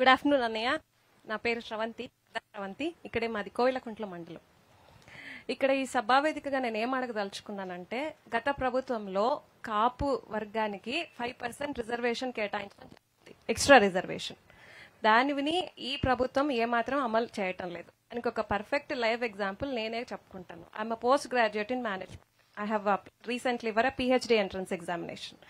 good afternoon అన్నయ్య నా పేరు శ్రవంతి శ్రవంతి ఇక్కడే మాది కోవిలకుంట్ల మండలం ఇక్కడ ఈ సభావేదికగా నేను ఏం అడగదలుచుకున్నానంటే గత ప్రభుత్వంలో కాపు వర్గానికి ఫైవ్ పర్సెంట్ రిజర్వేషన్ కేటాయించడం ఎక్స్ట్రా రిజర్వేషన్ దానిని ఈ ప్రభుత్వం ఏమాత్రం అమలు చేయటం లేదు దానికి ఒక పర్ఫెక్ట్ లైవ్ ఎగ్జాంపుల్ నేనే చెప్పుకుంటాను I'm post graduate in management I have recently were PhD entrance examination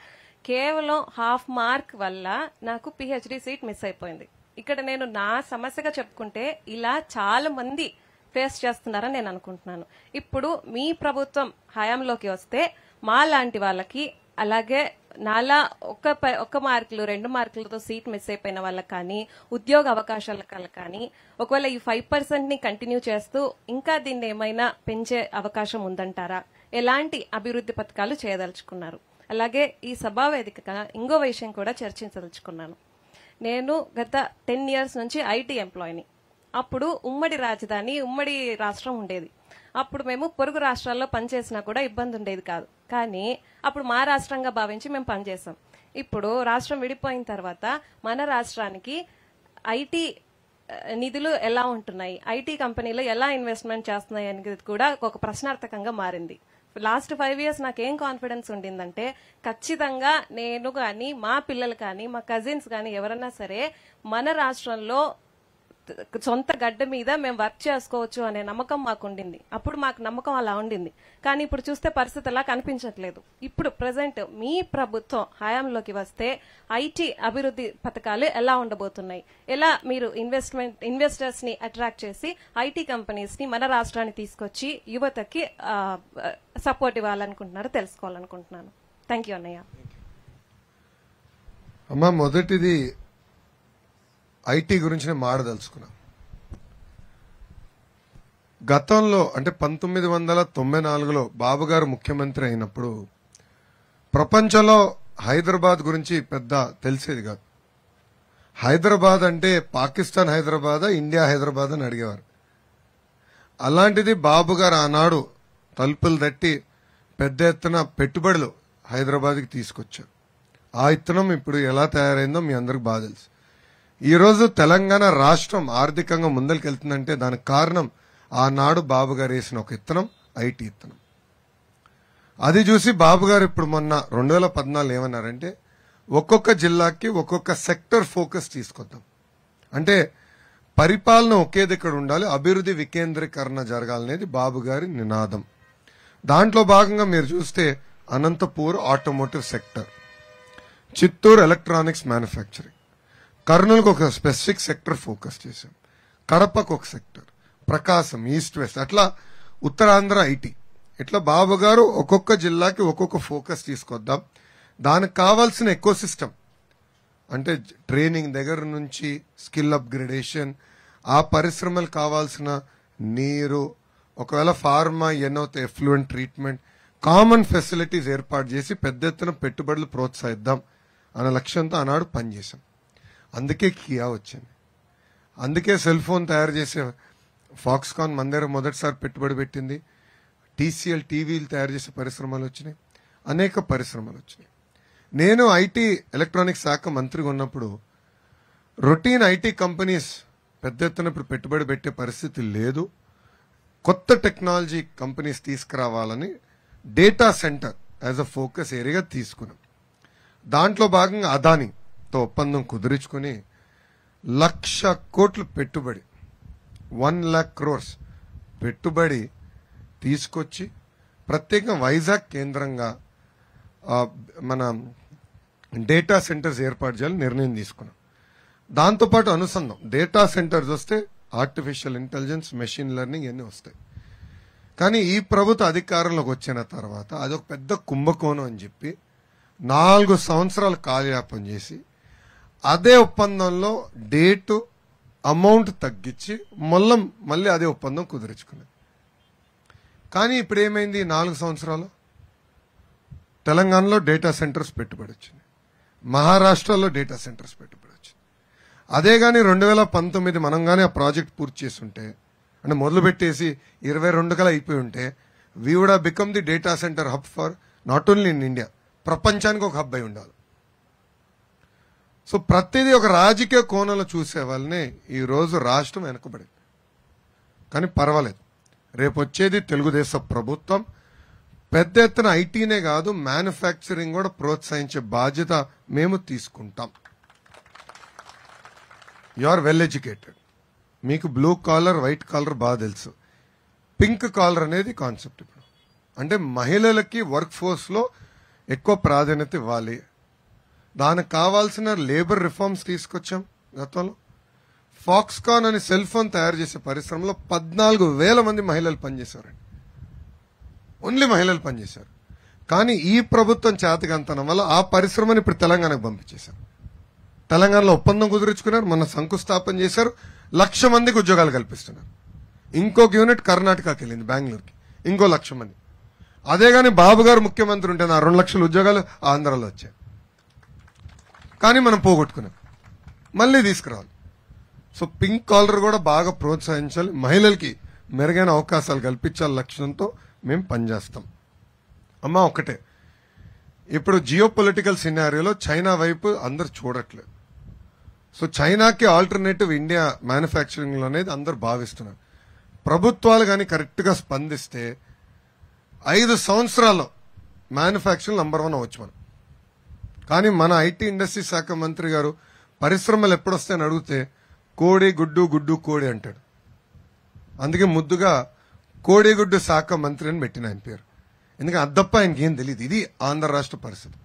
కేవలం హాఫ్ మార్క్ వల్ల నాకు పిహెచ్డి సీట్ మిస్ అయిపోయింది ఇక్కడ నేను నా సమస్యగా చెప్పుకుంటే ఇలా చాలా మంది ఫేస్ చేస్తున్నారని నేను అనుకుంటున్నాను ఇప్పుడు మీ ప్రభుత్వం హయాంలోకి వస్తే మా లాంటి వాళ్ళకి అలాగే నాలా ఒక ఒక మార్కులు రెండు మార్కులతో సీట్ మిస్ అయిపోయిన వాళ్ళకి కానీ ఉద్యోగ అవకాశాల కానీ ఒకవేళ ఈ ఫైవ్ పర్సెంట్ ని కంటిన్యూ చేస్తూ ఇంకా దీన్ని ఏమైనా పెంచే అవకాశం ఉందంటారా ఎలాంటి అభివృద్ధి పథకాలు చేయదలుచుకున్నారు అలాగే ఈ సభావేదికగా ఇంకో విషయం కూడా చర్చించదలుచుకున్నాను నేను గత టెన్ ఇయర్స్ నుంచి ఐటీ ఎంప్లాయీని అప్పుడు ఉమ్మడి రాజధాని ఉమ్మడి రాష్ట్రం ఉండేది అప్పుడు మేము పొరుగు రాష్ట్రాల్లో పనిచేసినా కూడా ఇబ్బంది ఉండేది కాదు కానీ అప్పుడు మా రాష్ట్రంగా భావించి మేము పనిచేసాం ఇప్పుడు రాష్ట్రం విడిపోయిన తర్వాత మన రాష్ట్రానికి ఐటీ నిధులు ఎలా ఉంటున్నాయి ఐటీ కంపెనీలు ఎలా ఇన్వెస్ట్మెంట్ చేస్తున్నాయి అనేది కూడా ఒక ప్రశ్నార్థకంగా మారింది లాస్ట్ ఫైవ్ ఇయర్స్ నాకేం కాన్ఫిడెన్స్ ఉండిందంటే ఖచ్చితంగా నేను కానీ మా పిల్లలు కానీ మా కజిన్స్ కానీ ఎవరన్నా సరే మన రాష్ట్రంలో సొంత గడ్డ మీద మేము వర్క్ చేసుకోవచ్చు అనే నమ్మకం మాకు ఉండింది అప్పుడు మాకు నమ్మకం అలా ఉండింది కానీ ఇప్పుడు చూస్తే పరిస్థితి అలా కనిపించట్లేదు ఇప్పుడు ప్రజెంట్ మీ ప్రభుత్వం హయాంలోకి వస్తే ఐటీ అభివృద్ధి పథకాలు ఎలా ఉండబోతున్నాయి ఎలా మీరు ఇన్వెస్ట్మెంట్ ఇన్వెస్టర్స్ ని అట్రాక్ట్ చేసి ఐటీ కంపెనీస్ ని మన రాష్ట్రాన్ని తీసుకొచ్చి యువతకి సపోర్ట్ ఇవ్వాలనుకుంటున్నారో తెలుసుకోవాలనుకుంటున్నాను థ్యాంక్ యూ అన్నయ్య అమ్మా మొదటిది ఐటీ గురించి నేను మారదలుచుకున్నా గతంలో అంటే పంతొమ్మిది వందల తొంభై నాలుగులో బాబు గారు ముఖ్యమంత్రి అయినప్పుడు ప్రపంచంలో హైదరాబాద్ గురించి పెద్ద తెలిసేది కాదు హైదరాబాద్ అంటే పాకిస్తాన్ హైదరాబాద్ ఇండియా హైదరాబాద్ అని అడిగేవారు అలాంటిది బాబు గారు ఆనాడు తలుపులు తట్టి పెద్ద ఎత్తున పెట్టుబడులు హైదరాబాద్కి తీసుకొచ్చారు ఆ ఇత్తనం ఇప్పుడు ఎలా తయారైందో మీ అందరికి బాగా తెలుసు ఈరోజు తెలంగాణ రాష్ట్రం ఆర్థికంగా ముందరికెళ్తుందంటే దానికి కారణం ఆనాడు బాబు గారు వేసిన ఒక ఇత్తనం ఐటీ ఇత్తనం అది చూసి బాబు గారు ఇప్పుడు మొన్న రెండు వేల పద్నాలుగు ఏమన్నారంటే ఒక్కొక్క జిల్లాకి ఒక్కొక్క సెక్టర్ ఫోకస్ తీసుకొద్దాం అంటే పరిపాలన ఒకే దగ్గర ఉండాలి అభివృద్ధి వికేంద్రీకరణ జరగాలనేది బాబు గారి నినాదం దాంట్లో భాగంగా మీరు చూస్తే Anantapur automotive sector Chittoor electronics manufacturing కర్నూలుకు ఒక స్పెసిఫిక్ సెక్టర్ ఫోకస్ చేశాం కడపకు ఒక సెక్టర్ ప్రకాశం ఈస్ట్ వెస్ట్ అట్లా ఉత్తరాంధ్ర ఐటీ ఇట్లా బాబు గారు ఒక్కొక్క జిల్లాకి ఒక్కొక్క ఫోకస్ తీసుకొద్దాం దానికి కావాల్సిన ఎక్కువ సిస్టమ్ అంటే ట్రైనింగ్ దగ్గర నుంచి స్కిల్ అప్గ్రేడేషన్ ఆ పరిశ్రమలు కావాల్సిన నీరు ఒకవేళ ఫార్మా ఎనౌత్ ఎఫ్లూయెంట్ ట్రీట్మెంట్ కామన్ ఫెసిలిటీస్ ఏర్పాటు చేసి పెద్ద ఎత్తున పెట్టుబడులు ప్రోత్సహిద్దాం అనే లక్ష్యంతో ఆనాడు పనిచేశాం అందుకే కియా వచ్చింది అందుకే సెల్ ఫోన్ తయారు చేసే ఫాక్స్కాన్ మందిర మొదటిసారి పెట్టుబడి పెట్టింది టీసీఎల్ టీవీలు తయారు చేసే పరిశ్రమలు వచ్చినాయి అనేక పరిశ్రమలు వచ్చినాయి నేను ఐటీ ఎలక్ట్రానిక్స్ శాఖ మంత్రిగా ఉన్నప్పుడు రొటీన్ ఐటీ కంపెనీస్ పెద్ద ఎత్తున ఇప్పుడు పెట్టుబడి పెట్టే పరిస్థితి లేదు కొత్త టెక్నాలజీ కంపెనీస్ తీసుకురావాలని data center as a focus ఏరియాగా తీసుకున్నాం దాంట్లో భాగంగా అదానీ ఒప్పందం కుదుర్చుకుని లక్ష కోట్లు పెట్టుబడి వన్ ల్యాక్ క్రోర్స్ పెట్టుబడి తీసుకొచ్చి ప్రత్యేక వైజాగ్ కేంద్రంగా మన డేటా సెంటర్స్ ఏర్పాటు చేయాలని నిర్ణయం తీసుకున్నాం దాంతోపాటు అనుసంధం డేటా సెంటర్స్ వస్తే ఆర్టిఫిషియల్ ఇంటెలిజెన్స్ మెషిన్ లెర్నింగ్ ఇవన్నీ వస్తాయి కానీ ఈ ప్రభుత్వ అధికారంలోకి వచ్చిన తర్వాత అదొక పెద్ద కుంభకోణం అని చెప్పి నాలుగు సంవత్సరాలు కాలయాపం చేసి అదే ఒప్పందంలో డేటు అమౌంట్ తగ్గించి మొల్లం మళ్ళీ అదే ఒప్పందం కుదుర్చుకున్నది కానీ ఇప్పుడు ఏమైంది నాలుగు సంవత్సరాలు తెలంగాణలో డేటా సెంటర్స్ పెట్టుబడి వచ్చింది మహారాష్ట్రలో డేటా సెంటర్స్ పెట్టుబడి వచ్చింది అదే కానీ రెండు వేల పంతొమ్మిది మనం కానీ ఆ ప్రాజెక్ట్ పూర్తి చేసి ఉంటే అంటే మొదలుపెట్టేసి ఇరవై రెండు కల అయిపోయి ఉంటే we would become the data center hub for not only in India ప్రపంచానికి ఒక హబ్ అయి ఉండాలి సో ప్రతిదీ ఒక రాజకీయ కోణంలో చూసే వాళ్ళని ఈరోజు రాష్ట్రం వెనుకబడింది కానీ పర్వాలేదు రేపు వచ్చేది తెలుగుదేశం ప్రభుత్వం పెద్ద ఎత్తున ఐటీనే కాదు మ్యానుఫ్యాక్చరింగ్ కూడా ప్రోత్సహించే బాధ్యత మేము తీసుకుంటాం యు ఆర్ వెల్ ఎడ్యుకేటెడ్ మీకు బ్లూ కాలర్ వైట్ కాలర్ బాగా తెలుసు పింక్ కాలర్ అనేది కాన్సెప్ట్ ఇప్పుడు అంటే మహిళలకి వర్క్ ఫోర్స్లో ఎక్కువ ప్రాధాన్యత ఇవ్వాలి దానికి కావాల్సిన లేబర్ రిఫార్మ్స్ తీసుకొచ్చాం గతంలో ఫాక్స్కాన్ అనే సెల్ ఫోన్ తయారు చేసే పరిశ్రమలో పద్నాలుగు వేల మంది మహిళలు పనిచేసేవారండి ఓన్లీ మహిళలు పనిచేశారు కానీ ఈ ప్రభుత్వం చేతగంతనం వల్ల ఆ పరిశ్రమని ఇప్పుడు తెలంగాణకు పంపించేశారు తెలంగాణలో ఒప్పందం కుదుర్చుకున్నారు మొన్న శంకుస్థాపన చేశారు లక్ష మందికి ఉద్యోగాలు కల్పిస్తున్నారు ఇంకొక యూనిట్ కర్ణాటకకి వెళ్ళింది బెంగళూరుకి ఇంకో లక్ష మంది అదే కానీ బాబు గారు ముఖ్యమంత్రి ఉంటే నా రెండు లక్షల ఉద్యోగాలు ఆంధ్రాలో వచ్చాయి కానీ మనం పోగొట్టుకున్నాం మళ్ళీ తీసుకురావాలి సో పింక్ కాలర్ కూడా బాగా ప్రోత్సహించాలి మహిళలకి మెరుగైన అవకాశాలు కల్పించాలి లక్ష్యంతో మేము పనిచేస్తాం అమ్మ ఒకటే ఇప్పుడు జియో పొలిటికల్ సినారియోలో చైనా వైపు అందరు చూడట్లేదు సో చైనాకి ఆల్టర్నేటివ్ ఇండియా మ్యానుఫ్యాక్చరింగ్ అనేది అందరు భావిస్తున్నారు ప్రభుత్వాలు కానీ కరెక్ట్గా స్పందిస్తే ఐదు సంవత్సరాల్లో మ్యానుఫ్యాక్చరింగ్ నంబర్ వన్ అవ్వచ్చు మనం కానీ మన ఐటీ ఇండస్ట్రీ శాఖ మంత్రి గారు పరిశ్రమలు ఎప్పుడొస్తాయని అడిగితే కోడి గుడ్డు గుడ్డు కోడి అంటాడు అందుకే ముద్దుగా కోడిగుడ్డు శాఖ మంత్రి అని పెట్టిన ఆయన పేరు ఎందుకంటే అద్దప్ప ఏం తెలియదు ఇది ఆంధ్ర రాష్ట్ర పరిస్థితి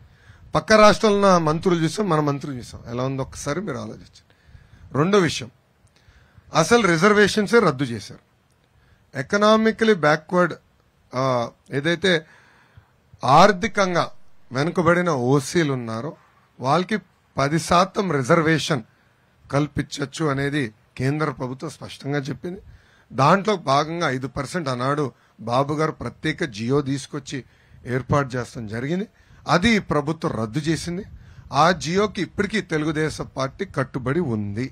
పక్క రాష్ట్రాలను మంత్రులు చూసాం మన మంత్రులు చూసాం ఎలా ఉందో ఒకసారి మీరు ఆలోచించండి రెండో విషయం అసలు రిజర్వేషన్స్ రద్దు చేశారు ఎకనామికలీ బ్యాక్వర్డ్ ఏదైతే ఆర్థికంగా వెనుకబడిన ఓసీలు ఉన్నారో వాళ్ళకి పది శాతం రిజర్వేషన్ కల్పించవచ్చు అనేది కేంద్ర ప్రభుత్వం స్పష్టంగా చెప్పింది దాంట్లో భాగంగా ఐదు పర్సెంట్ అన్నాడు బాబు గారు ప్రత్యేక జియో తీసుకొచ్చి ఏర్పాటు చేస్తాం జరిగింది అది ప్రభుత్వం రద్దు చేసింది ఆ జియోకి ఇప్పటికీ తెలుగుదేశం పార్టీ కట్టుబడి ఉంది